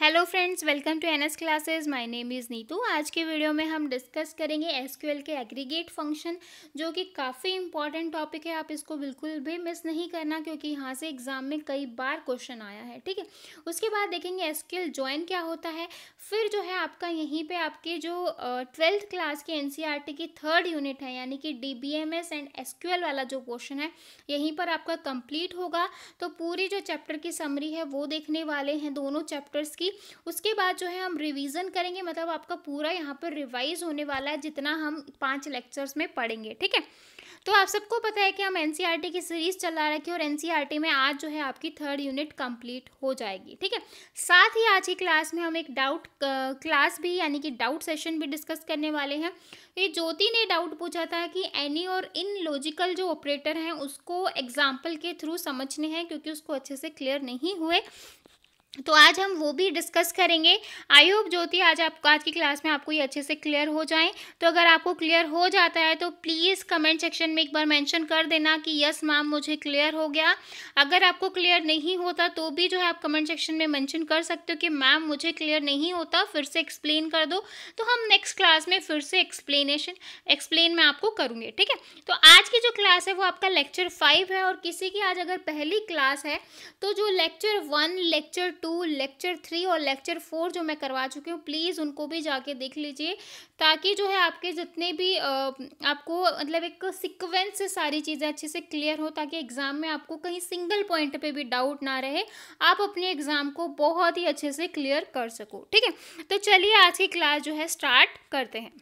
hello friends welcome to NS classes my name is Neetu आज के video में हम डिस्कस करेंगे एसक्यूएल के एग्रीगेट फंक्शन जो कि काफ़ी इंपॉर्टेंट टॉपिक है आप इसको बिल्कुल भी मिस नहीं करना क्योंकि यहाँ से एग्जाम में कई बार क्वेश्चन आया है ठीक है उसके बाद देखेंगे एसक्यूएल ज्वाइन क्या होता है फिर जो है आपका यहीं पर आपके जो ट्वेल्थ uh, क्लास के एन e की थर्ड यूनिट है यानी कि डी एंड एस वाला जो क्वेश्चन है यहीं पर आपका कंप्लीट होगा तो पूरी जो चैप्टर की समरी है वो देखने वाले हैं दोनों चैप्टर्स की होगी उसके बाद जो है हम रिवीजन करेंगे मतलब आपका पूरा यहाँ पर रिवाइज होने वाला है जितना हम पांच लेक्चर्स में पढ़ेंगे ठीक है तो आप सबको पता है कि हम एन e की सीरीज़ चला रखी और एन e में आज जो है आपकी थर्ड यूनिट कंप्लीट हो जाएगी ठीक है साथ ही आज की क्लास में हम एक डाउट क्लास भी यानी कि डाउट सेशन भी डिस्कस करने वाले हैं ये ज्योति ने डाउट पूछा था कि एनी और इन लॉजिकल जो ऑपरेटर हैं उसको एग्जाम्पल के थ्रू समझने हैं क्योंकि उसको अच्छे से क्लियर नहीं हुए तो आज हम वो भी डिस्कस करेंगे आई होप ज्योति आज आपको आज की क्लास में आपको ये अच्छे से क्लियर हो जाए तो अगर आपको क्लियर हो जाता है तो प्लीज़ कमेंट सेक्शन में एक बार मेंशन कर देना कि यस मैम मुझे क्लियर हो गया अगर आपको क्लियर नहीं होता तो भी जो है आप कमेंट सेक्शन में मेंशन कर सकते हो कि मैम मुझे क्लियर नहीं होता फिर से एक्सप्लेन कर दो तो हम नेक्स्ट क्लास में फिर से एक्सप्लेनेशन एक्सप्लेन मैं आपको करूँगी ठीक है तो आज की जो क्लास है वो आपका लेक्चर फाइव है और किसी की आज अगर पहली क्लास है तो जो lecture one lecture two lecture three और लेक्चर फोर जो मैं करवा चुकी हूँ प्लीज़ उनको भी जाके देख लीजिए ताकि जो है आपके जितने भी आपको मतलब एक सिक्वेंस से सारी चीज़ें अच्छे से क्लियर हो ताकि एग्ज़ाम में आपको कहीं सिंगल पॉइंट पे भी डाउट ना रहे आप अपने एग्ज़ाम को बहुत ही अच्छे से क्लियर कर सको ठीक है तो चलिए आज की क्लास जो है स्टार्ट करते हैं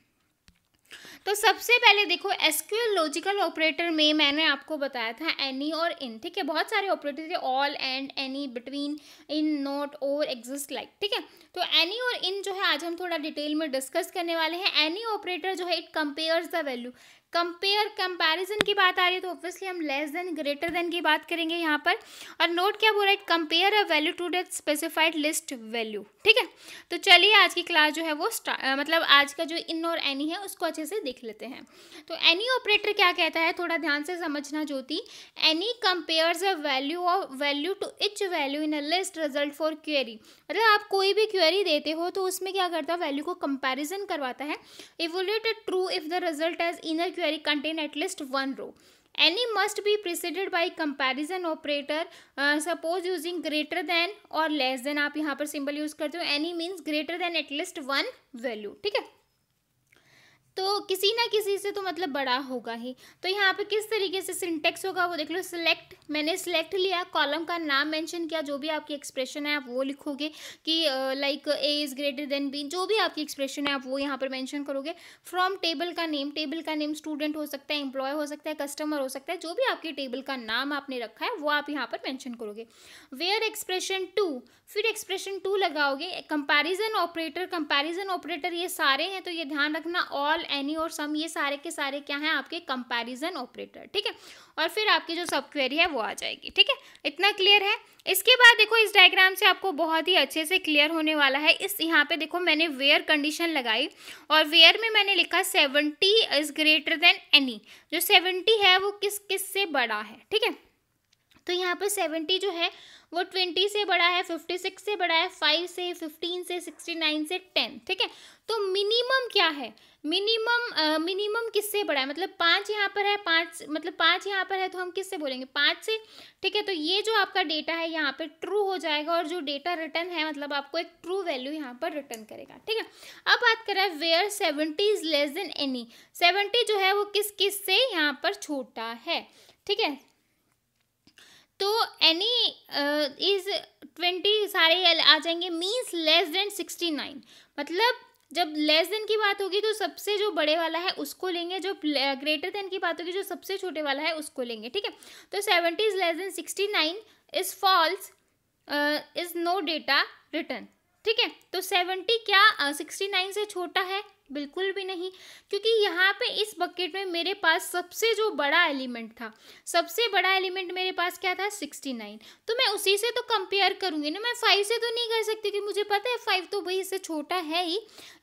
तो सबसे पहले देखो एसक्यूएल लॉजिकल ऑपरेटर में मैंने आपको बताया था एनी और इन ठीक है बहुत सारे ऑपरेटर थे all and any between in not और एग्जिस्ट लाइक ठीक है तो एनी और इन जो है आज हम थोड़ा डिटेल में डिस्कस करने वाले हैं एनी ऑपरेटर जो है it compares the value compare comparison की बात आ रही है तो ऑब्वियसली हम लेस देन ग्रेटर देन की बात करेंगे यहाँ पर और नोट क्या बोल रहा है compare a value to date specified list value ठीक है तो चलिए आज की क्लास जो है वो आ, मतलब आज का जो इन और एनी है उसको अच्छे से देख लेते हैं तो एनी ऑपरेटर क्या कहता है थोड़ा ध्यान से समझना Jyoti any compares a value of value to each value in a list result for query मतलब आप कोई भी क्वेरी देते हो तो उसमें क्या करता है वैल्यू को कंपेरिजन करवाता है evaluate true if the result as inner query vocabulary contain at least one row any must be preceded by comparison operator uh, suppose using greater than or less than आप यहाँ पर symbol use करते हो any means greater than at least one value ठीक है तो किसी ना किसी से तो मतलब बड़ा होगा ही तो यहाँ पे किस तरीके से सिंटेक्स होगा वो देख लो सिलेक्ट मैंने सिलेक्ट लिया कॉलम का नाम मेंशन किया जो भी आपकी एक्सप्रेशन है आप वो लिखोगे कि like A is greater than B जो भी आपकी एक्सप्रेशन है आप वो यहाँ पर मैंशन करोगे फ्रॉम टेबल का नेम टेबल का नेम स्टूडेंट हो सकता है एम्प्लॉय हो सकता है कस्टमर हो सकता है जो भी आपके टेबल का नाम आपने रखा है वो आप यहाँ पर मैंशन करोगे वेयर एक्सप्रेशन टू फिर एक्सप्रेशन टू लगाओगे कंपैरिजन ऑपरेटर कंपैरिजन ऑपरेटर ये सारे हैं तो ये ध्यान रखना ऑल एनी और सम ये सारे के सारे क्या हैं आपके कंपैरिजन ऑपरेटर ठीक है और फिर आपकी जो सब क्वेरी है वो आ जाएगी ठीक है इतना क्लियर है इसके बाद देखो इस डायग्राम से आपको बहुत ही अच्छे से क्लियर होने वाला है इस यहाँ पे देखो मैंने वेयर कंडीशन लगाई और वेयर में मैंने लिखा seventy is greater than any जो सेवेंटी है वो किस किस से बड़ा है ठीक है तो यहाँ पर सेवेंटी जो है वो ट्वेंटी से बड़ा है फिफ्टी सिक्स से बड़ा है फाइव से फिफ्टीन से सिक्सटी नाइन से टेन ठीक है तो मिनिमम क्या है मिनिमम मिनिमम किससे बड़ा है मतलब पाँच यहाँ पर है पाँच मतलब पाँच यहाँ पर है तो हम किससे बोलेंगे पाँच से ठीक है तो ये जो आपका डेटा है यहाँ पर ट्रू हो जाएगा और जो डेटा रिटर्न है मतलब आपको एक ट्रू वैल्यू यहाँ पर रिटर्न करेगा ठीक है अब बात करें where seventy is less than any seventy जो है वो किस किस से यहाँ पर छोटा है ठीक है तो एनी इज ट्वेंटी सारे आ जाएंगे means less than sixty nine मतलब जब लेस देन की बात होगी तो सबसे जो बड़े वाला है उसको लेंगे जो ग्रेटर देन uh, की बात होगी जो सबसे छोटे वाला है उसको लेंगे ठीक है तो seventy is less than sixty nine is false is no data return ठीक है तो सेवेंटी क्या सिक्सटी uh, नाइन से छोटा है बिल्कुल भी नहीं क्योंकि यहाँ पे इस बकेट में मेरे पास सबसे जो बड़ा एलिमेंट था सबसे बड़ा एलिमेंट मेरे पास क्या था सिक्सटी नाइन तो मैं उसी से तो कंपेयर करूँगी ना मैं फाइव से तो नहीं कर सकती कि मुझे पता है फाइव तो भाई इससे छोटा है ही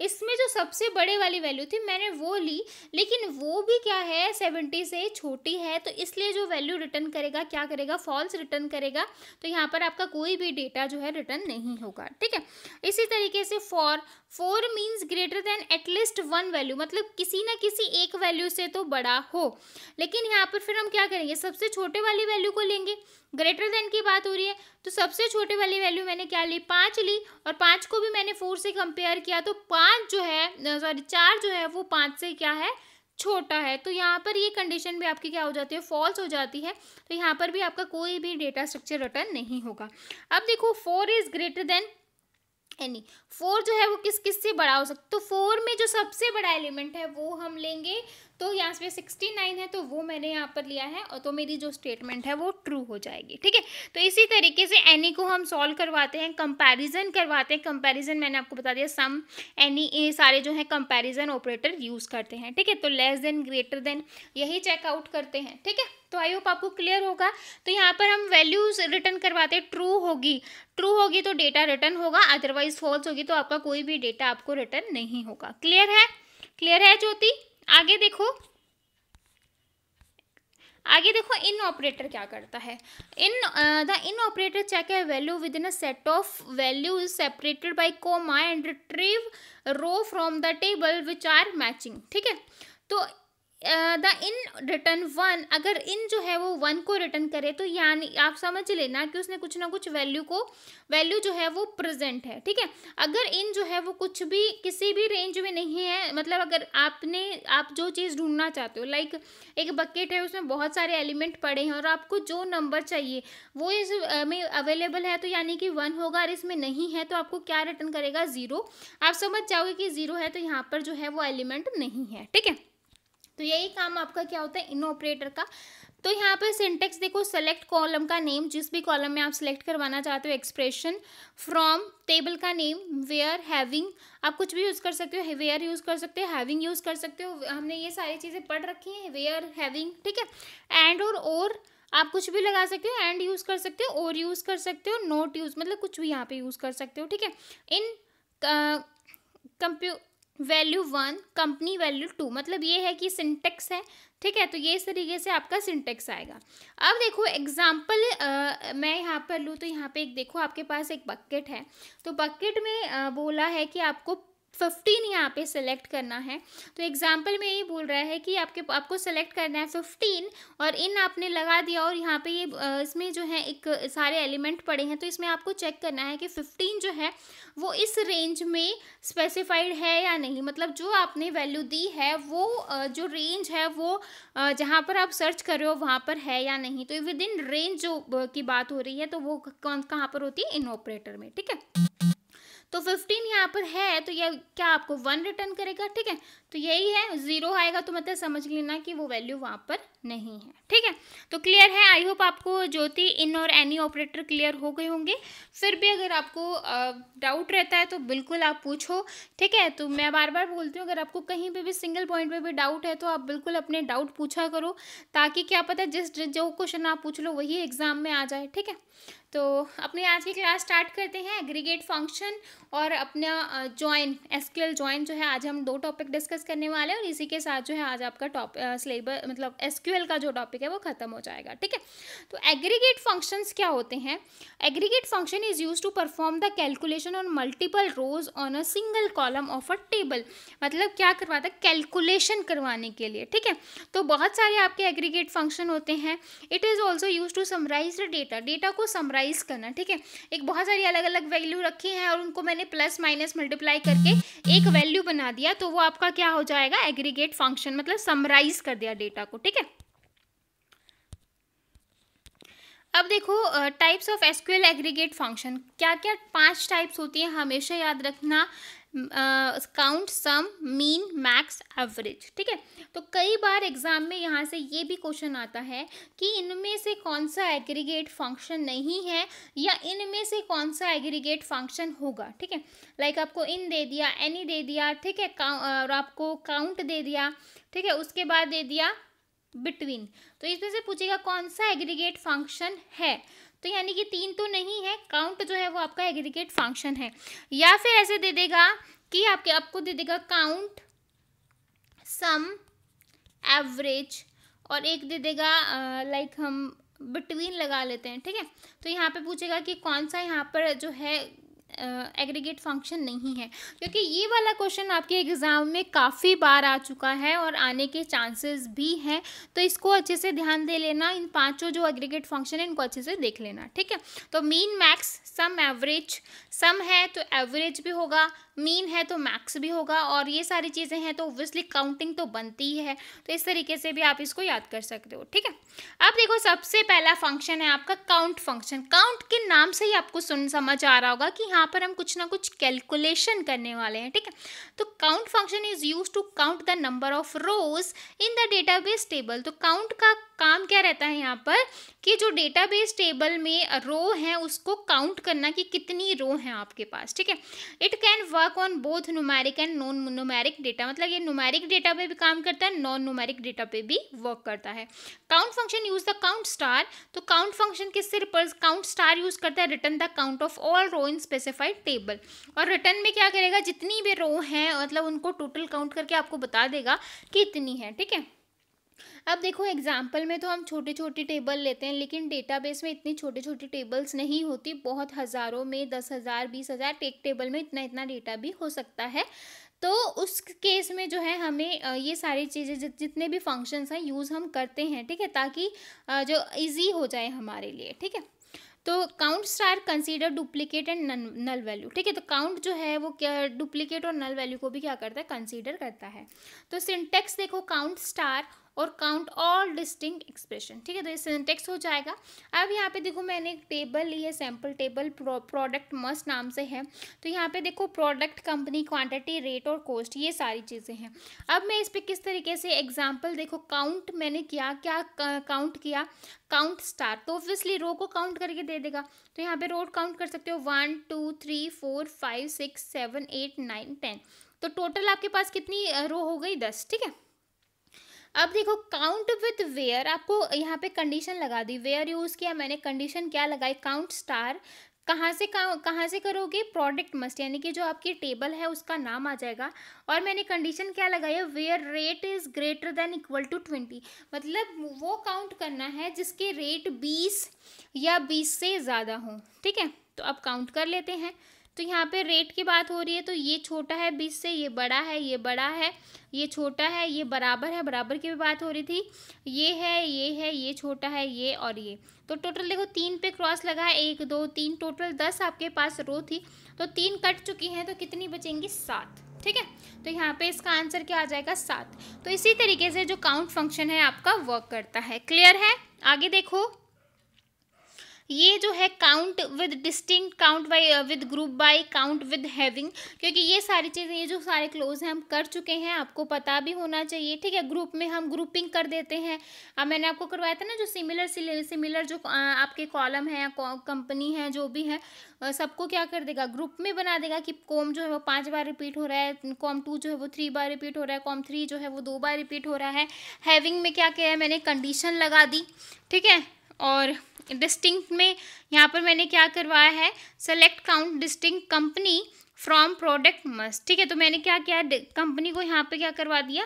इसमें जो सबसे बड़े वाली वैल्यू थी मैंने वो ली लेकिन वो भी क्या है सेवेंटी से छोटी है तो इसलिए जो वैल्यू रिटर्न करेगा क्या करेगा फॉल्स रिटर्न करेगा तो यहाँ पर आपका कोई भी डेटा जो है रिटर्न नहीं होगा ठीक है इसी तरीके से for four means greater than at least one value मतलब किसी ना किसी एक वैल्यू से तो बड़ा हो लेकिन यहाँ पर फिर हम क्या करेंगे सबसे छोटे वाली वैल्यू को लेंगे ग्रेटर देन की बात हो रही है तो सबसे छोटे वाली वैल्यू मैंने क्या ली पाँच ली और पाँच को भी मैंने फोर से कंपेयर किया तो पाँच जो है सॉरी चार जो है वो पाँच से क्या है छोटा है तो यहाँ पर ये कंडीशन भी आपकी क्या हो जाती है फॉल्स हो जाती है तो यहाँ पर भी आपका कोई भी डेटा स्ट्रक्चर रिटर्न नहीं होगा अब देखो four is greater than any four जो है वो किस किस से बड़ा हो सकता तो फोर में जो सबसे बड़ा एलिमेंट है वो हम लेंगे तो यहाँ पे सिक्सटी नाइन है तो वो मैंने यहाँ पर लिया है और तो मेरी जो स्टेटमेंट है वो ट्रू हो जाएगी ठीक है तो इसी तरीके से एनी को हम सॉल्व करवाते हैं कंपैरिजन करवाते हैं कंपैरिजन मैंने आपको बता दिया सम एनी ये सारे जो है कंपैरिजन ऑपरेटर यूज़ करते हैं ठीक है तो लेस देन ग्रेटर देन यही चेकआउट करते हैं ठीक है तो आई होप आपको क्लियर होगा तो यहाँ पर हम वैल्यूज रिटर्न करवाते हैं ट्रू होगी ट्रू होगी तो डेटा रिटर्न होगा अदरवाइज फॉल्स होगी तो आपका कोई भी डेटा आपको रिटर्न नहीं होगा क्लियर है क्लियर है ज्योति आगे देखो आगे देखो इन ऑपरेटर क्या करता है in the in operator check है value within a set of is separated by comma and retrieve row from the table which are matching ठीक है तो द इन रिटर्न वन अगर इन जो है वो वन को रिटर्न करे तो यानी आप समझ लेना कि उसने कुछ ना कुछ वैल्यू को वैल्यू जो है वो प्रेजेंट है ठीक है अगर इन जो है वो कुछ भी किसी भी रेंज में नहीं है मतलब अगर आपने आप जो चीज़ ढूंढना चाहते हो लाइक एक बकेट है उसमें बहुत सारे एलिमेंट पड़े हैं और आपको जो नंबर चाहिए वो इस में अवेलेबल है तो यानी कि वन होगा और इसमें नहीं है तो आपको क्या रिटर्न करेगा ज़ीरो आप समझ जाओगे कि ज़ीरो है तो यहाँ पर जो है वो एलिमेंट नहीं है ठीक है तो यही काम आपका क्या होता है इन ऑपरेटर का तो यहाँ पर सिंटेक्स देखो सेलेक्ट कॉलम का नेम जिस भी कॉलम में आप सेलेक्ट करवाना चाहते हो एक्सप्रेशन फ्रॉम टेबल का नेम वेयर हैविंग आप कुछ भी यूज़ कर सकते हो वेयर यूज़ कर सकते हो हैविंग यूज़ कर सकते हो हमने ये सारी चीज़ें पढ़ रखी हैं वेयर हैविंग ठीक है एंड और और आप कुछ भी लगा सकते हो एंड यूज़ कर सकते हो और यूज़ कर सकते हो नोट यूज़ मतलब कुछ भी यहाँ पे यूज़ कर सकते हो ठीक है इन कंप्यू value one company value two मतलब ये है कि सिंटेक्स है ठीक है तो ये इस तरीके से आपका सिंटेक्स आएगा अब देखो एग्जाम्पल मैं यहाँ पर लूँ तो यहाँ पे एक देखो आपके पास एक बकेट है तो बकेट में आ, बोला है कि आपको फिफ्टीन यहाँ पे सेलेक्ट करना है तो एग्जाम्पल में यही बोल रहा है कि आपके आपको सेलेक्ट करना है फिफ्टीन और इन आपने लगा दिया और यहाँ पे ये इसमें जो है एक सारे एलिमेंट पड़े हैं तो इसमें आपको चेक करना है कि फिफ्टीन जो है वो इस रेंज में स्पेसिफाइड है या नहीं मतलब जो आपने वैल्यू दी है वो जो रेंज है वो जहाँ पर आप सर्च कर रहे हो वहाँ पर है या नहीं तो विद इन रेंज जो की बात हो रही है तो वो कौन कहाँ पर होती है इन ऑपरेटर में ठीक है तो फिफ्टीन यहाँ पर है तो यह क्या आपको वन रिटर्न करेगा ठीक है तो यही है जीरो आएगा तो मतलब समझ लेना कि वो वैल्यू वहाँ पर नहीं है ठीक है तो क्लियर है आई होप आपको ज्योति इन और एनी ऑपरेटर क्लियर हो गए होंगे फिर भी अगर आपको डाउट रहता है तो बिल्कुल आप पूछो ठीक है तो मैं बार बार बोलती हूँ अगर आपको कहीं पर भी सिंगल पॉइंट पर भी डाउट है तो आप बिल्कुल अपने डाउट पूछा करो ताकि क्या पता जिस जो क्वेश्चन आप पूछ लो वही एग्ज़ाम में आ जाए ठीक है तो अपने आज की क्लास स्टार्ट करते हैं एग्रीगेट फंक्शन और अपना जॉइन एसक्यूएल जॉइन जो है आज हम दो टॉपिक डिस्कस करने वाले हैं और इसी के साथ जो है आज आपका टॉप सिलेबस मतलब एसक्यूएल का जो टॉपिक है वो खत्म हो जाएगा ठीक है तो एग्रीगेट फंक्शंस क्या होते हैं aggregate function is use to perform the calculation on multiple rows on a single column of a table मतलब क्या करवाता है कैलकुलेशन करवाने के लिए ठीक है तो बहुत सारे आपके एग्रीगेट फंक्शन होते हैं it is also use to summarise the data data को समराइज मेमोराइज करना ठीक है एक बहुत सारी अलग अलग वैल्यू रखी हैं और उनको मैंने प्लस माइनस मल्टीप्लाई करके एक वैल्यू बना दिया तो वो आपका क्या हो जाएगा एग्रीगेट फंक्शन मतलब समराइज कर दिया डेटा को ठीक है अब देखो types of SQL aggregate function क्या क्या पांच टाइप्स होती हैं हमेशा याद रखना count sum mean max average ठीक है तो कई बार एग्जाम में यहाँ से ये भी क्वेश्चन आता है कि इनमें से कौन सा एग्रीगेट फंक्शन नहीं है या इनमें से कौन सा एग्रीगेट फंक्शन होगा ठीक है लाइक आपको इन दे दिया एनी दे दिया ठीक है और आपको काउंट दे दिया ठीक है उसके बाद दे दिया बिटवीन तो इसमें से पूछेगा कौन सा एग्रीगेट फंक्शन है तो यानी कि तीन तो नहीं है काउंट जो है वो आपका एग्रीगेट फंक्शन है या फिर ऐसे दे देगा कि आपके आपको दे देगा काउंट सम एवरेज और एक दे देगा लाइक हम बिटवीन लगा लेते हैं ठीक है तो यहाँ पे पूछेगा कि कौन सा यहाँ पर जो है एग्रीगेट फंक्शन नहीं है क्योंकि ये वाला क्वेश्चन आपके एग्ज़ाम में काफ़ी बार आ चुका है और आने के चांसेस भी हैं तो इसको अच्छे से ध्यान दे लेना इन पांचों जो एग्रीगेट फंक्शन है इनको अच्छे से देख लेना ठीक है तो mean max sum average sum है तो एवरेज भी होगा मीन है तो मैक्स भी होगा और ये सारी चीज़ें हैं तो ओबियसली काउंटिंग तो बनती ही है तो इस तरीके से भी आप इसको याद कर सकते हो ठीक है अब देखो सबसे पहला फंक्शन है आपका काउंट फंक्शन काउंट के नाम से ही आपको सुन समझ आ रहा होगा कि हाँ यहाँ पर हम कुछ ना कुछ कैलकुलेशन करने वाले हैं ठीक है तो count function is use to count the number of rows in the database table तो काउंट का काम क्या रहता है यहाँ पर कि जो डेटाबेस टेबल में रो है उसको काउंट करना कि कितनी रो हैं आपके पास ठीक है it can work on both numeric and non numeric data मतलब ये नुमैरिक डेटा पे भी काम करता है नॉन नुमैरिक डेटा पे भी वर्क करता है count function use the count star तो काउंट फंक्शन किससे काउंट स्टार यूज करता है return the count of all row in specific specified table और रिटर्न में क्या करेगा जितनी भी रो हैं मतलब उनको टोटल काउंट करके आपको बता देगा कि इतनी है ठीक है अब देखो एग्जाम्पल में तो हम छोटे छोटे टेबल लेते हैं लेकिन डेटाबेस में इतनी छोटे छोटे टेबल्स नहीं होती बहुत हज़ारों में दस हज़ार बीस हज़ार एक टेबल में इतना इतना डेटा भी हो सकता है तो उस केस में जो है हमें ये सारी चीज़ें जितने भी फंक्शंस हैं यूज़ हम करते हैं ठीक है ताकि जो इजी हो जाए हमारे लिए ठीक है तो count star consider duplicate and null value ठीक है तो काउंट जो है वो क्या डुप्लीकेट और नल वैल्यू को भी क्या करता है कंसीडर करता है तो सिंटेक्स देखो काउंट स्टार और काउंट ऑल डिस्टिंग एक्सप्रेशन ठीक है तो ये सिंटेक्स हो जाएगा अब यहाँ पे देखो मैंने एक टेबल ली है सैम्पल टेबल प्रोडक्ट मस्ट नाम से है तो यहाँ पे देखो प्रोडक्ट कंपनी क्वांटिटी रेट और कॉस्ट ये सारी चीज़ें हैं अब मैं इस पर किस तरीके से एग्जाम्पल देखो काउंट मैंने किया क्या काउंट किया काउंट स्टार तो ऑब्वियसली रो को काउंट करके दे देगा तो यहाँ पे रोड काउंट कर सकते हो one two three four five six seven eight nine ten तो टोटल आपके पास कितनी रो हो गई दस ठीक है अब देखो काउंट विथ वेयर आपको यहाँ पे कंडीशन लगा दी वेयर यूज़ किया मैंने कंडीशन क्या लगाई काउंट स्टार कहाँ से कहाँ से करोगे प्रोडक्ट मस्ट यानी कि जो आपकी टेबल है उसका नाम आ जाएगा और मैंने कंडीशन क्या लगाई है where rate is greater than equal to twenty मतलब वो काउंट करना है जिसके रेट बीस या बीस से ज़्यादा हो ठीक है तो अब काउंट कर लेते हैं तो यहाँ पे रेट की बात हो रही है तो ये छोटा है बीस से ये बड़ा है ये बड़ा है ये छोटा है ये बराबर है बराबर की भी बात हो रही थी ये है ये है ये छोटा है ये और ये तो टोटल देखो तीन पे क्रॉस लगा है एक दो तीन टोटल दस आपके पास रो थी तो तीन कट चुकी हैं तो कितनी बचेंगी सात ठीक है तो यहाँ पे इसका आंसर क्या आ जाएगा सात तो इसी तरीके से जो काउंट फंक्शन है आपका वर्क करता है क्लियर है आगे देखो ये जो है count with distinct count by with group by count with having क्योंकि ये सारी चीज़ें ये जो सारे क्लोज हैं हम कर चुके हैं आपको पता भी होना चाहिए ठीक है ग्रुप में हम ग्रुपिंग कर देते हैं अब मैंने आपको करवाया था ना जो सिमिलर सिमिलर जो uh, आपके कॉलम है कंपनी है जो भी है uh, सबको क्या कर देगा ग्रुप में बना देगा कि कॉम जो है वो पाँच बार रिपीट हो रहा है कॉम टू जो है वो थ्री बार रिपीट हो रहा है कॉम थ्री जो है वो दो बार रिपीट हो रहा है हैविंग में क्या किया है मैंने कंडीशन लगा दी ठीक है और डिस्टिंक्ट में यहाँ पर मैंने क्या करवाया है select count distinct company from product must ठीक है तो मैंने क्या किया कंपनी को यहाँ पे क्या करवा दिया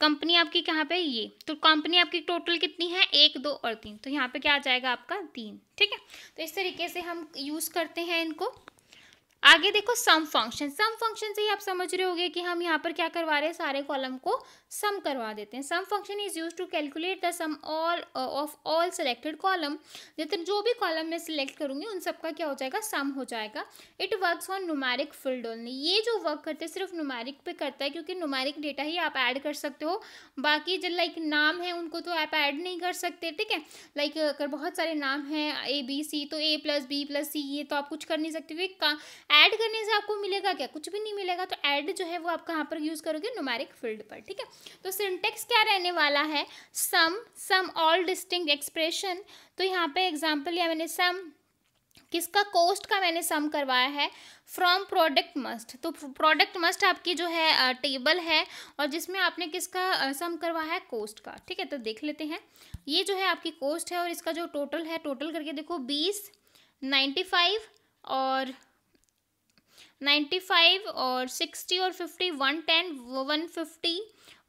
कंपनी आपकी कहाँ पे ये तो कंपनी आपकी टोटल कितनी है एक दो और तीन तो यहाँ पे क्या आ जाएगा आपका तीन ठीक है तो इस तरीके से हम यूज़ करते हैं इनको आगे देखो सम फंक्शन सम फंक्शन से ही आप समझ रहे होगे कि हम यहाँ पर क्या करवा रहे हैं सारे कॉलम को सम करवा देते हैं sum function is use to calculate the sum all of all selected column जितने जो भी कॉलम मैं सिलेक्ट करूँगी उन सबका क्या हो जाएगा सम हो जाएगा it works on numeric field only ये जो वर्क करते हैं सिर्फ नुमारिक पे करता है क्योंकि नुमारिक डेटा ही आप ऐड कर सकते हो बाकी जो लाइक नाम है उनको तो आप ऐड नहीं कर सकते ठीक है लाइक अगर बहुत सारे नाम हैं ए बी सी तो A plus B plus C ये तो आप कुछ कर नहीं सकते ऐड करने से आपको मिलेगा क्या कुछ भी नहीं मिलेगा तो ऐड जो है वो आप कहाँ पर यूज़ करोगे नुमारिक फील्ड पर ठीक है तो सिंटेक्स क्या रहने वाला है sum sum all distinct expression तो यहाँ पे एग्जाम्पल या मैंने सम किसका कोस्ट का मैंने सम करवाया है फ्रॉम प्रोडक्ट मस्ट तो प्रोडक्ट मस्ट आपकी जो है टेबल है और जिसमें आपने किसका सम करवाया है कोस्ट का ठीक है तो देख लेते हैं ये जो है आपकी कोस्ट है और इसका जो टोटल है टोटल करके देखो बीस नाइन्टी फाइव और नाइन्टी फाइव और सिक्सटी और fifty one ten one fifty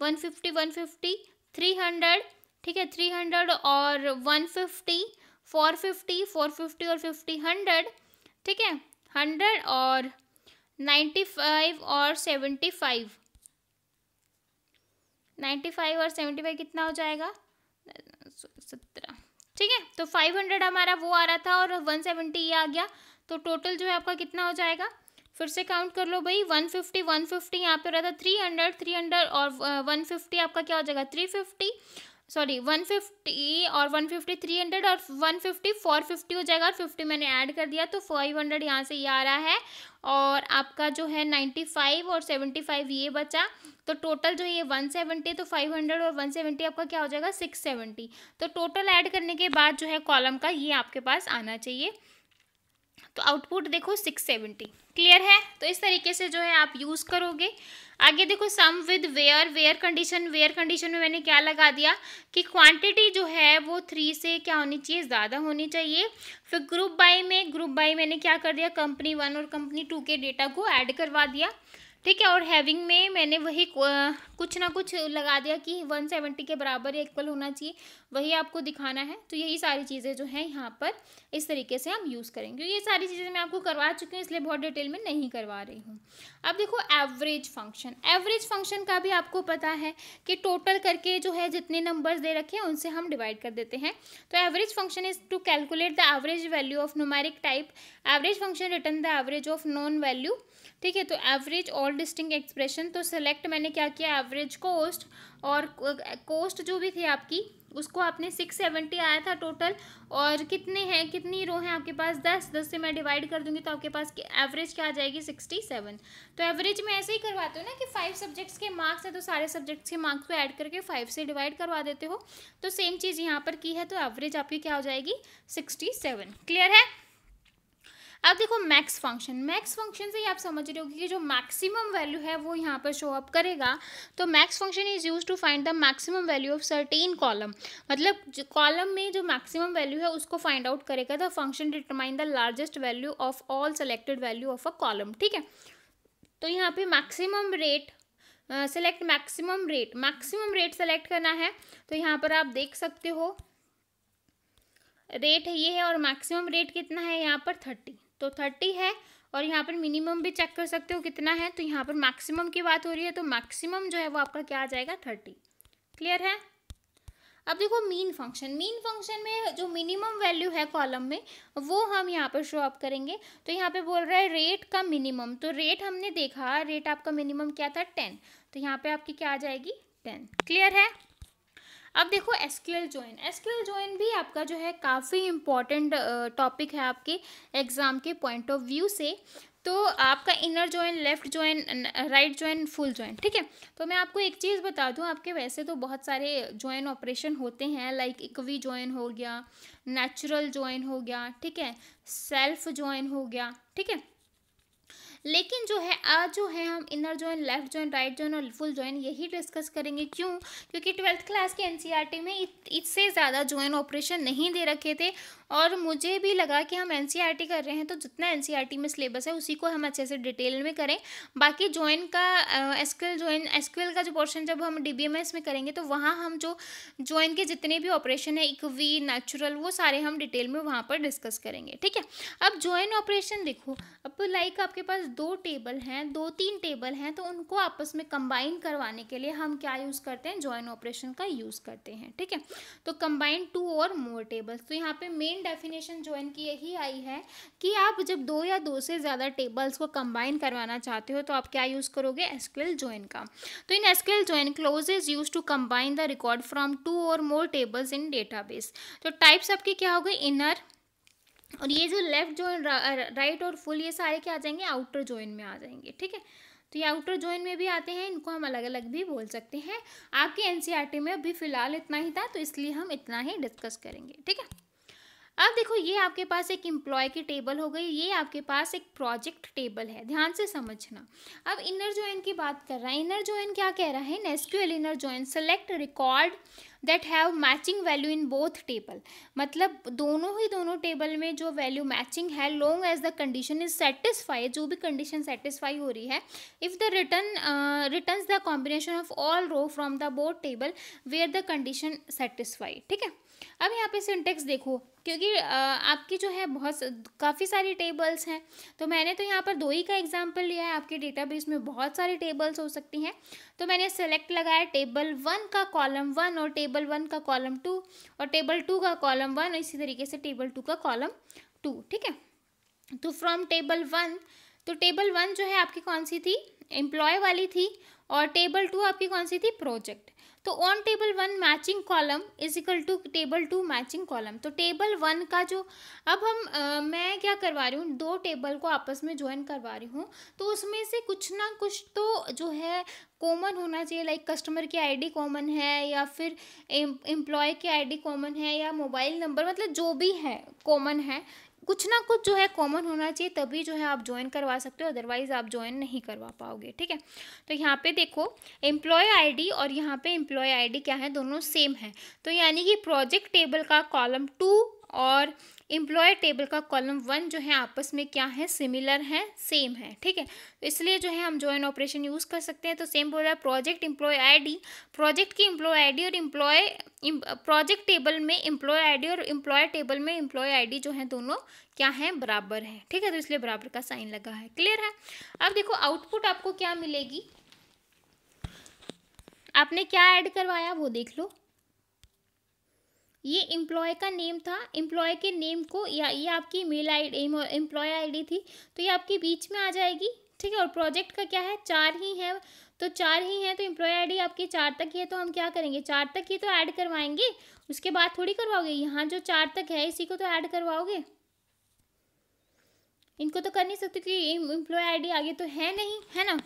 one fifty one fifty three hundred ठीक है थ्री हंड्रेड और one fifty four fifty four fifty और फिफ्टी हंड्रेड ठीक है हंड्रेड और नाइन्टी फाइव और सेवेंटी फाइव नाइन्टी फाइव और सेवेंटी फाइव कितना हो जाएगा सत्रह ठीक है तो फाइव हंड्रेड हमारा वो आ रहा था और वन सेवेंटी ये आ गया तो टोटल जो है आपका कितना हो जाएगा फिर से काउंट कर लो भाई 150 150 यहाँ पे हो रहा था 300 300 और 150 आपका क्या हो जाएगा 350 सॉरी 150 और 150 300 और 150 450 हो जाएगा और 50 मैंने ऐड कर दिया तो 500 हंड्रेड यहाँ से ये आ रहा है और आपका जो है 95 और 75 ये बचा तो टोटल जो ये 170 तो 500 और 170 आपका क्या हो जाएगा 670 तो टोटल ऐड करने के बाद जो है कॉलम का ये आपके पास आना चाहिए तो आउटपुट देखो 670 क्लियर है तो इस तरीके से जो है आप यूज़ करोगे आगे देखो sum with where where condition where condition में मैंने क्या लगा दिया कि क्वांटिटी जो है वो थ्री से क्या होनी चाहिए ज़्यादा होनी चाहिए फिर ग्रुप बाई में ग्रुप बाई मैंने क्या कर दिया कंपनी वन और कंपनी टू के डेटा को ऐड करवा दिया ठीक है और हैविंग में मैंने वही कुछ ना कुछ लगा दिया कि 170 के बराबर या इक्वल होना चाहिए वही आपको दिखाना है तो यही सारी चीज़ें जो हैं यहाँ पर इस तरीके से हम यूज़ करेंगे क्योंकि ये सारी चीज़ें मैं आपको करवा चुकी हूँ इसलिए बहुत डिटेल में नहीं करवा रही हूँ अब देखो एवरेज फंक्शन एवरेज फंक्शन का भी आपको पता है कि टोटल करके जो है जितने नंबर्स दे रखे हैं उनसे हम डिवाइड कर देते हैं तो average function is to calculate the average value of numeric type average function return the average of non value ठीक है तो एवरेज ऑल डिस्टिंग एक्सप्रेशन तो सेलेक्ट मैंने क्या किया एवरेज कोस्ट और कोस्ट जो भी थी आपकी उसको आपने सिक्स सेवेंटी आया था टोटल और कितने हैं कितनी रो हैं आपके पास दस दस से मैं डिवाइड कर दूंगी तो आपके पास एवरेज क्या आ जाएगी सिक्सटी सेवन तो एवरेज में ऐसे ही करवाते हो ना कि फाइव सब्जेक्ट्स के मार्क्स है तो सारे सब्जेक्ट्स के मार्क्स को ऐड करके फाइव से डिवाइड करवा देते हो तो सेम चीज़ यहाँ पर की है तो एवरेज आपकी क्या हो जाएगी सिक्सटी सेवन क्लियर है अब देखो मैक्स फंक्शन मैक्स फंक्शन से ही आप समझ रहे होगी कि जो मैक्सिमम वैल्यू है वो यहाँ पर शो अप करेगा तो max function is use to find the maximum value of certain column मतलब कॉलम में जो मैक्सिमम वैल्यू है उसको फाइंड आउट करेगा the function determine the largest value of all selected value of a column ठीक है तो यहाँ पे maximum rate select maximum rate maximum rate select करना है तो यहाँ पर आप देख सकते हो रेट ये है और मैक्सिमम रेट कितना है यहाँ पर थर्टी तो थर्टी है और यहाँ पर मिनिमम भी चेक कर सकते हो कितना है तो यहाँ पर मैक्सिमम की बात हो रही है तो मैक्सिमम जो है वो आपका क्या आ जाएगा थर्टी क्लियर है अब देखो मीन फंक्शन मीन फंक्शन में जो मिनिमम वैल्यू है कॉलम में वो हम यहाँ पर शो अप करेंगे तो यहाँ पे बोल रहा है रेट का मिनिमम तो रेट हमने देखा रेट आपका मिनिमम क्या था टेन तो यहाँ पे आपकी क्या आ जाएगी टेन क्लियर है अब देखो एस ज्वाइन एस ज्वाइन भी आपका जो है काफ़ी इम्पॉर्टेंट टॉपिक है आपके एग्ज़ाम के पॉइंट ऑफ व्यू से तो आपका inner join left join right join full join ठीक है तो मैं आपको एक चीज़ बता दूं आपके वैसे तो बहुत सारे जॉइन ऑपरेशन होते हैं लाइक इक्वी ज्वाइन हो गया नेचुरल ज्वाइन हो गया ठीक है सेल्फ ज्वाइन हो गया ठीक है लेकिन जो है आज जो है हम inner join left join right join और फुल जॉइन यही डिस्कस करेंगे क्यों क्योंकि ट्वेल्थ क्लास के एन e में इससे ज़्यादा जॉइन ऑपरेशन नहीं दे रखे थे और मुझे भी लगा कि हम एन e कर रहे हैं तो जितना एन e में सिलेबस है उसी को हम अच्छे से डिटेल में करें बाकी ज्वाइन का एसक्यूएल ज्वाइन एसक्यूएल का जो पोर्शन जब हम डी में करेंगे तो वहाँ हम जो ज्वाइन के जितने भी ऑपरेशन है इक्वी नेचुरल वो सारे हम डिटेल में वहाँ पर डिस्कस करेंगे ठीक है अब ज्वाइन ऑपरेशन देखो अब लाइक आपके पास दो टेबल हैं दो तीन टेबल हैं तो उनको आपस में कंबाइन करवाने के लिए हम क्या यूज़ करते हैं ज्वाइन ऑपरेशन का यूज़ करते हैं ठीक है तो combine to or more tables तो यहाँ पे मेन मेन डेफिनेशन जो इनकी यही आई है कि आप जब दो या दो से ज़्यादा टेबल्स को कंबाइन करवाना चाहते हो तो आप क्या यूज़ करोगे एसक्यूएल ज्वाइन का तो in SQL join clause is use to combine the record from two or more tables in database तो टाइप्स आपके क्या हो गए इनर और ये जो लेफ्ट ज्वाइन राइट और फुल ये सारे क्या आ जाएंगे आउटर ज्वाइन में आ जाएंगे ठीक है तो ये आउटर ज्वाइन में भी आते हैं इनको हम अलग अलग भी बोल सकते हैं आपके एनसीईआरटी e में अभी फ़िलहाल इतना ही था तो इसलिए हम इतना ही डिस्कस करेंगे ठीक है अब देखो ये आपके पास एक एम्प्लॉय की टेबल हो गई ये आपके पास एक प्रोजेक्ट टेबल है ध्यान से समझना अब इनर ज्वाइन की बात कर रहा है इनर ज्वाइन क्या कह रहा है in SQL inner join select record that have matching value in both table मतलब दोनों ही दोनों टेबल में जो वैल्यू मैचिंग है long as the condition is satisfy जो भी कंडीशन सेटिस्फाई हो रही है if the return return the combination of all row from the both table where the condition satisfy ठीक है अब यहाँ पे सिंटेक्स देखो क्योंकि आपकी जो है बहुत काफ़ी सारी टेबल्स हैं तो मैंने तो यहाँ पर दो ही का एग्जाम्पल लिया है आपके डेटाबेस में बहुत सारी टेबल्स हो सकती हैं तो मैंने सेलेक्ट लगाया टेबल वन का कॉलम वन और टेबल वन का कॉलम टू और टेबल टू का कॉलम वन और इसी तरीके से टेबल टू का कॉलम टू ठीक है तो फ्रॉम टेबल वन तो टेबल वन जो है आपकी कौन सी थी एम्प्लॉय वाली थी और टेबल टू आपकी कौन सी थी प्रोजेक्ट तो on table one matching column is equal to table two matching column तो टेबल वन का जो अब हम आ, मैं क्या करवा रही हूँ दो टेबल को आपस में ज्वाइन करवा रही हूँ तो उसमें से कुछ ना कुछ तो जो है कॉमन होना चाहिए लाइक कस्टमर की आईडी कॉमन है या फिर एम्प्लॉय की आईडी कॉमन है या मोबाइल नंबर मतलब जो भी है कॉमन है कुछ ना कुछ जो है कॉमन होना चाहिए तभी जो है आप ज्वाइन करवा सकते हो अदरवाइज आप ज्वाइन नहीं करवा पाओगे ठीक है तो यहाँ पे देखो एम्प्लॉय आईडी और यहाँ पे एम्प्लॉय आईडी क्या है दोनों सेम है तो यानी कि प्रोजेक्ट टेबल का कॉलम टू और एम्प्लॉय टेबल का कॉलम वन जो है आपस में क्या है सिमिलर है सेम है ठीक है तो इसलिए जो है हम ज्वाइन ऑपरेशन यूज़ कर सकते हैं तो सेम बोल रहा है प्रोजेक्ट एम्प्लॉय आईडी प्रोजेक्ट की एम्प्लॉय आईडी और एम्प्लॉय प्रोजेक्ट टेबल में एम्प्लॉय आईडी और एम्प्लॉय टेबल में एम्प्लॉय आईडी जो है दोनों क्या है बराबर है ठीक है तो इसलिए बराबर का साइन लगा है क्लियर है अब देखो आउटपुट आपको क्या मिलेगी आपने क्या ऐड करवाया वो देख लो ये एम्प्लॉय का नेम था एम्प्लॉय के नेम को या ये आपकी मेल आई डी एम्प्लॉय आई थी तो ये आपके बीच में आ जाएगी ठीक है और प्रोजेक्ट का क्या है चार ही है तो चार ही हैं तो एम्प्लॉय आईडी आपकी चार तक ही है तो हम क्या करेंगे चार तक ही तो ऐड करवाएंगे उसके बाद थोड़ी करवाओगे यहाँ जो चार तक है इसी को तो ऐड करवाओगे इनको तो कर नहीं सकते क्योंकि एम्प्लॉय आई आगे तो है नहीं है ना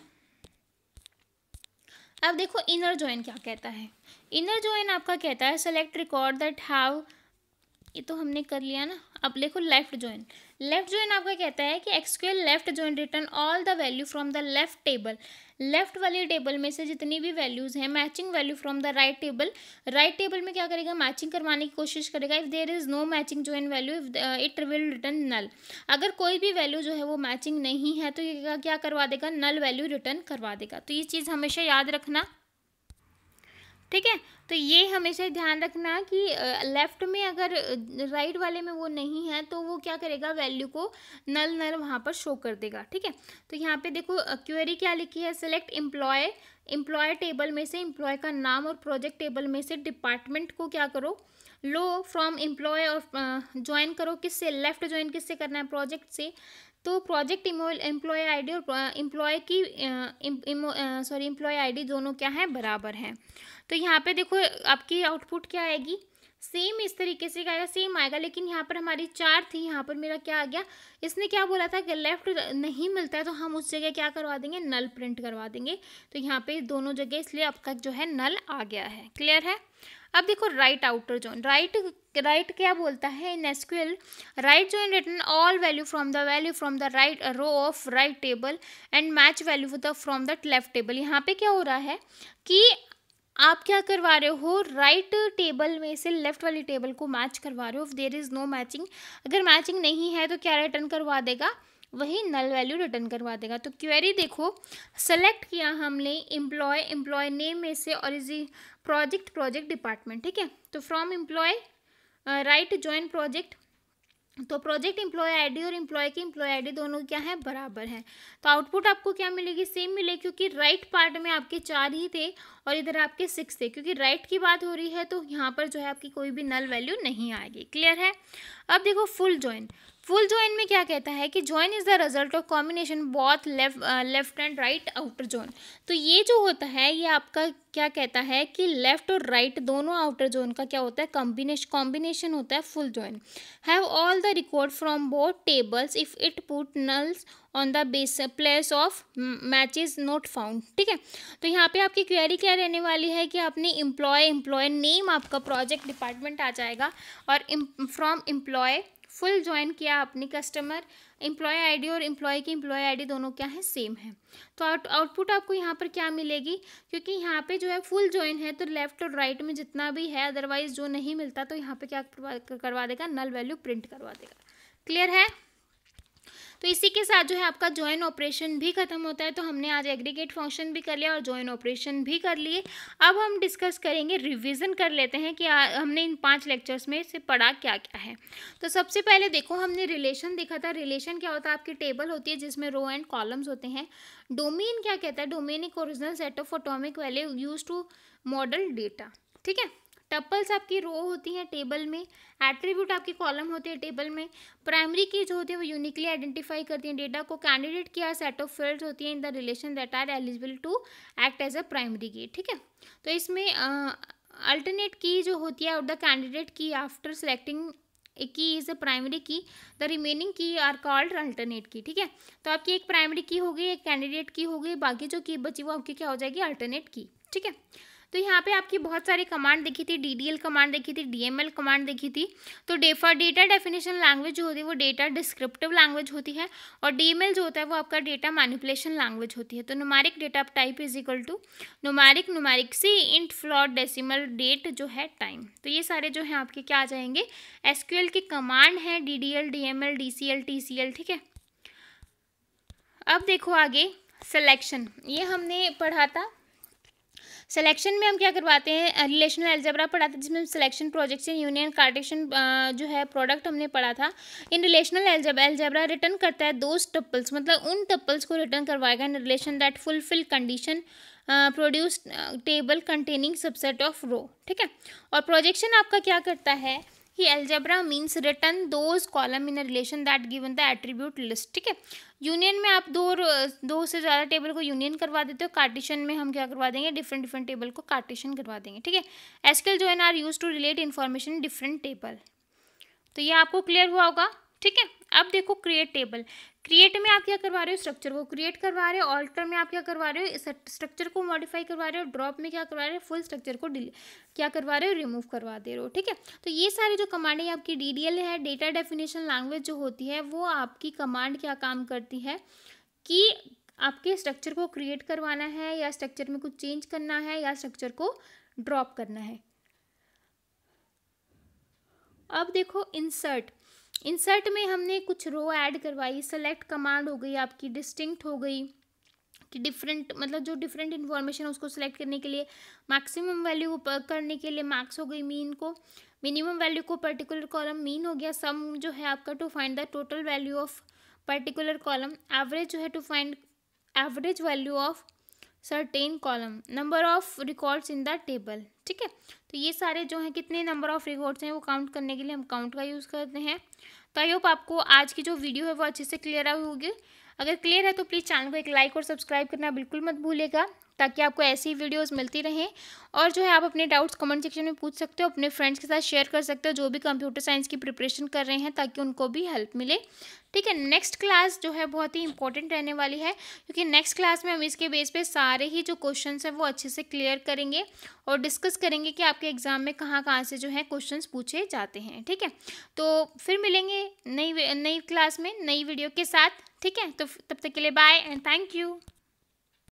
अब देखो इनर ज्वाइन क्या कहता है इनर ज्वाइन आपका कहता है सेलेक्ट रिकॉर्ड दैट हैव ये तो हमने कर लिया ना अब देखो लेफ्ट ज्वाइन लेफ्ट ज्वाइन आपका कहता है कि SQL left join return all the value from the left table left वाली टेबल में से जितनी भी वैल्यूज हैं matching value from the right table right table में क्या करेगा मैचिंग करवाने की कोशिश करेगा if there is no matching join value it will return null अगर कोई भी वैल्यू जो है वो मैचिंग नहीं है तो ये क्या करवा देगा नल वैल्यू रिटर्न करवा देगा तो ये चीज़ हमेशा याद रखना ठीक है तो ये हमेशा ध्यान रखना कि लेफ़्ट में अगर राइट वाले में वो नहीं है तो वो क्या करेगा वैल्यू को नल नल वहाँ पर शो कर देगा ठीक है तो यहाँ पे देखो क्वेरी क्या लिखी है सेलेक्ट एम्प्लॉय एम्प्लॉय टेबल में से एम्प्लॉय का नाम और प्रोजेक्ट टेबल में से डिपार्टमेंट को क्या करो लो फ्रॉम एम्प्लॉय और ज्वाइन करो किससे लेफ़्ट ज्वाइन किससे करना है प्रोजेक्ट से तो प्रोजेक्ट एम्प्लॉय आईडी और एम्प्लॉय की सॉरी एम्प्लॉय आईडी दोनों क्या है बराबर हैं तो यहाँ पे देखो आपकी आउटपुट क्या आएगी सेम इस तरीके से आएगा सेम आएगा लेकिन यहाँ पर हमारी चार थी यहाँ पर मेरा क्या आ गया इसने क्या बोला था कि लेफ्ट नहीं मिलता है तो हम उस जगह क्या करवा देंगे नल प्रिंट करवा देंगे तो यहाँ पे दोनों जगह इसलिए आपका जो है नल आ गया है क्लियर है अब देखो right outer join right right क्या बोलता है in SQL right join return all value from the value from the right row of right table and match value the from the left table यहाँ पे क्या हो रहा है कि आप क्या करवा रहे हो राइट right टेबल में से लेफ्ट वाली टेबल को मैच करवा रहे हो देर इज़ नो मैचिंग अगर मैचिंग नहीं है तो क्या रिटर्न करवा देगा वही नल वैल्यू रिटर्न करवा देगा तो क्वेरी देखो सेलेक्ट किया हमने एम्प्लॉय एम्प्लॉय नेम में से और इजी प्रोजेक्ट प्रोजेक्ट डिपार्टमेंट ठीक है तो from employee right join project तो प्रोजेक्ट एम्प्लॉय आईडी और एम्प्लॉय की एम्प्लॉय आईडी दोनों क्या है बराबर है तो आउटपुट आपको क्या मिलेगी सेम मिले क्योंकि राइट right पार्ट में आपके चार ही थे और इधर आपके सिक्स थे क्योंकि राइट right की बात हो रही है तो यहाँ पर जो है आपकी कोई भी नल वैल्यू नहीं आएगी क्लियर है अब देखो फुल ज्वाइन फुल ज्वाइन में क्या कहता है कि join is the result of combination both left left and right outer join तो ये जो होता है ये आपका क्या कहता है कि लेफ्ट और राइट right, दोनों आउटर जोन का क्या होता है कॉम्बिनेशन कॉम्बिनेशन होता है full join have all the record from both tables if it put nulls on the base place of matches not found ठीक है तो यहाँ पे आपकी क्वेरी क्या रहने वाली है कि आपने इम्प्लॉय एम्प्लॉय नेम आपका प्रोजेक्ट डिपार्टमेंट आ जाएगा और फ्रॉम एम्प्लॉय फुल ज्वाइन किया अपनी कस्टमर एम्प्लॉय आईडी और एम्प्लॉय की एम्प्लॉय आईडी दोनों क्या है सेम है तो आउट आउटपुट आपको यहाँ पर क्या मिलेगी क्योंकि यहाँ पे जो है फुल ज्वाइन है तो लेफ्ट और राइट में जितना भी है अदरवाइज जो नहीं मिलता तो यहाँ पे क्या करवा देगा नल वैल्यू प्रिंट करवा देगा क्लियर है तो इसी के साथ जो है आपका ज्वाइन ऑपरेशन भी खत्म होता है तो हमने आज एग्रीगेट फंक्शन भी कर लिया और ज्वाइन ऑपरेशन भी कर लिए अब हम डिस्कस करेंगे रिविज़न कर लेते हैं कि हमने इन पाँच लेक्चर्स में से पढ़ा क्या क्या है तो सबसे पहले देखो हमने रिलेशन देखा था रिलेशन क्या होता है आपकी टेबल होती है जिसमें रो एंड कॉलम्स होते हैं डोमेन क्या कहता है डोमेन एक original set of atomic value use to model data ठीक है टपल्स आपकी रो होती हैं टेबल में एट्रीब्यूट आपके कॉलम होते हैं टेबल में प्राइमरी की जो होती है वो यूनिकली आइडेंटिफाई करती हैं डेटा को कैंडिडेट की सेट ऑफ फील्ड होती हैं in the relation that are eligible to act as a primary key ठीक है तो इसमें अल्टरनेट की जो होती है और the candidate key after selecting key is a primary key the remaining key are called alternate key ठीक है तो आपकी एक प्राइमरी की हो गई एक कैंडिडेट की हो गई बाकी जो की बची वो आपकी क्या हो जाएगी अल्टरनेट की ठीक है तो यहाँ पे आपकी बहुत सारी कमांड देखी थी डी कमांड देखी थी डी कमांड देखी थी तो डेफा डेटा डेफिनेशन लैंग्वेज जो होती है वो डेटा डिस्क्रिप्टिव लैंग्वेज होती है और डी जो होता है वो आपका डेटा मैनिपुलेशन लैंग्वेज होती है तो numeric data type is equal to numeric numeric C int float decimal date जो है टाइम तो ये सारे जो हैं आपके क्या आ जाएंगे एस के कमांड हैं D D L D M L D C L T C L ठीक है अब देखो आगे सिलेक्शन ये हमने पढ़ा था सिलेक्शन में हम क्या करवाते हैं रिलेशनल एल्जेब्रा पढ़ा था जिसमें सिलेक्शन प्रोजेक्शन यूनियन कार्टेशन जो है प्रोडक्ट हमने पढ़ा था इन रिलेशनल एल्जेब्रा रिटर्न करता है दो टप्पल्स मतलब उन टप्पल्स को रिटर्न करवाएगा in relation that fulfil condition produce table containing subset of row ठीक है और प्रोजेक्शन आपका क्या करता है कि algebra means return those column in relation that given the attribute list ठीक है यूनियन में आप दो दो से ज़्यादा टेबल को यूनियन करवा देते हो कार्टिशन में हम क्या करवा देंगे डिफरेंट डिफरेंट टेबल को कार्टिशन करवा देंगे ठीक है एसकेल जो है ना are use to relate information different table तो ये आपको क्लियर हुआ होगा ठीक है अब देखो क्रिएट टेबल क्रिएट में आप क्या करवा रहे हो स्ट्रक्चर को क्रिएट करवा रहे हो ऑल्टर में आप क्या करवा रहे हो स्ट्रक्चर को मॉडिफाई करवा रहे हो ड्रॉप में क्या करवा रहे हो फुल स्ट्रक्चर को क्या करवा रहे हो रिमूव करवा दे रहे हो ठीक है तो ये सारी जो कमांड है आपकी डी है डेटा डेफिनेशन लैंग्वेज जो होती है वो आपकी कमांड क्या काम करती है कि आपके स्ट्रक्चर को क्रिएट करवाना है या स्ट्रक्चर में कुछ चेंज करना है या स्ट्रक्चर को ड्रॉप करना है अब देखो इंसर्ट इंसर्ट में हमने कुछ रो ऐड करवाई सेलेक्ट कमांड हो गई आपकी डिस्टिंक्ट हो गई कि डिफरेंट मतलब जो डिफरेंट इन्फॉर्मेशन है उसको सेलेक्ट करने के लिए मैक्सिमम वैल्यू करने के लिए मैक्स हो गई मीन को मिनिमम वैल्यू को पर्टिकुलर कॉलम मीन हो गया सम जो है आपका to find the total value of particular column average जो है to find average value of certain column number of records in the table ठीक है तो ये सारे जो हैं कितने नंबर ऑफ रिकॉर्ड्स हैं वो काउंट करने के लिए हम काउंट का यूज़ करते हैं तो आई होप आपको आज की जो वीडियो है वो अच्छे से क्लियर आई होगी अगर क्लियर है तो प्लीज़ चैनल को एक लाइक और सब्सक्राइब करना बिल्कुल मत भूलेगा ताकि आपको ऐसी वीडियोस मिलती रहें और जो है आप अपने डाउट्स कमेंट सेक्शन में पूछ सकते हो अपने फ्रेंड्स के साथ शेयर कर सकते हो जो भी कंप्यूटर साइंस की प्रिपरेशन कर रहे हैं ताकि उनको भी हेल्प मिले ठीक है नेक्स्ट क्लास जो है बहुत ही इंपॉर्टेंट रहने वाली है क्योंकि नेक्स्ट क्लास में हम इसके बेस पे सारे ही जो क्वेश्चन हैं वो अच्छे से क्लियर करेंगे और डिस्कस करेंगे कि आपके एग्ज़ाम में कहाँ कहाँ से जो है क्वेश्चन पूछे जाते हैं ठीक है तो फिर मिलेंगे नई नई क्लास में नई वीडियो के साथ ठीक है तो तब तक के लिए बाय एंड थैंक यू